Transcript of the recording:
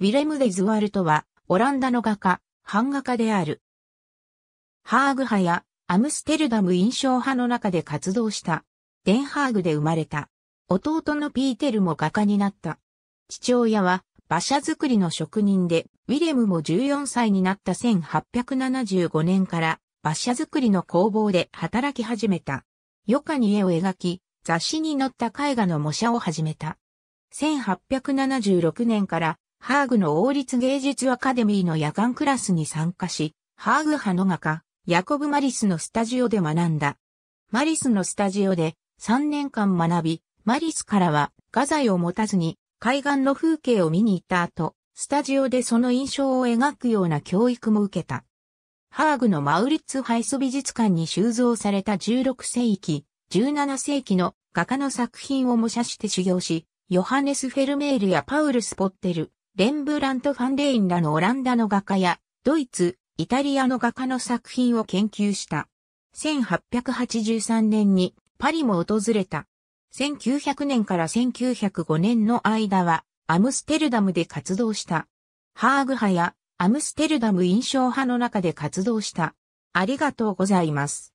ウィレム・デズワルトは、オランダの画家、版画家である。ハーグ派やアムステルダム印象派の中で活動した。デンハーグで生まれた。弟のピーテルも画家になった。父親は馬車作りの職人で、ウィレムも14歳になった1875年から馬車作りの工房で働き始めた。余暇に絵を描き、雑誌に載った絵画の模写を始めた。1876年からハーグの王立芸術アカデミーの夜間クラスに参加し、ハーグ派の画家、ヤコブ・マリスのスタジオで学んだ。マリスのスタジオで3年間学び、マリスからは画材を持たずに海岸の風景を見に行った後、スタジオでその印象を描くような教育も受けた。ハーグのマウリッツハイス美術館に収蔵された16世紀、17世紀の画家の作品を模写して修行し、ヨハネス・フェルメールやパウル・スポッテル、レンブラント・ファンレインらのオランダの画家や、ドイツ、イタリアの画家の作品を研究した。1883年にパリも訪れた。1900年から1905年の間はアムステルダムで活動した。ハーグ派やアムステルダム印象派の中で活動した。ありがとうございます。